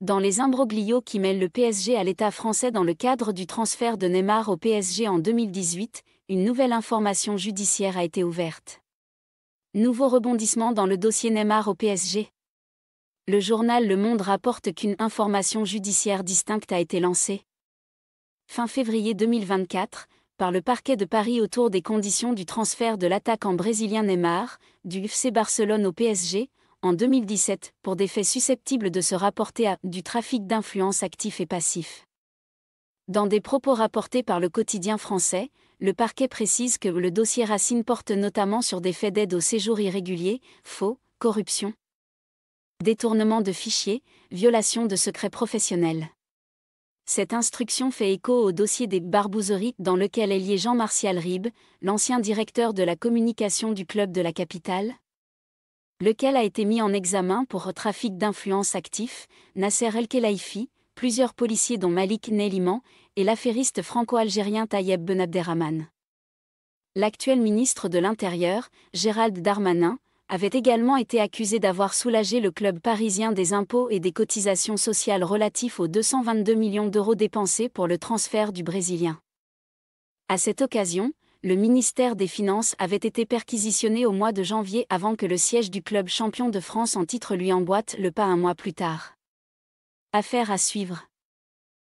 dans les imbroglios qui mêlent le PSG à l'État français dans le cadre du transfert de Neymar au PSG en 2018, une nouvelle information judiciaire a été ouverte. Nouveau rebondissement dans le dossier Neymar au PSG. Le journal Le Monde rapporte qu'une information judiciaire distincte a été lancée. Fin février 2024, par le parquet de Paris autour des conditions du transfert de l'attaquant brésilien Neymar, du FC Barcelone au PSG, en 2017, pour des faits susceptibles de se rapporter à du trafic d'influence actif et passif. Dans des propos rapportés par le quotidien français, le parquet précise que le dossier Racine porte notamment sur des faits d'aide au séjour irrégulier, faux, corruption, détournement de fichiers, violation de secrets professionnels. Cette instruction fait écho au dossier des barbouzeries dans lequel est lié Jean-Martial Ribes, l'ancien directeur de la communication du club de la capitale, lequel a été mis en examen pour trafic d'influence actif, Nasser El Khelaifi, plusieurs policiers dont Malik Neliman et l'affairiste franco-algérien Tayeb Ben L'actuel ministre de l'Intérieur, Gérald Darmanin, avait également été accusé d'avoir soulagé le club parisien des impôts et des cotisations sociales relatifs aux 222 millions d'euros dépensés pour le transfert du Brésilien. À cette occasion, le ministère des Finances avait été perquisitionné au mois de janvier avant que le siège du club champion de France en titre lui emboîte le pas un mois plus tard. Affaire à suivre.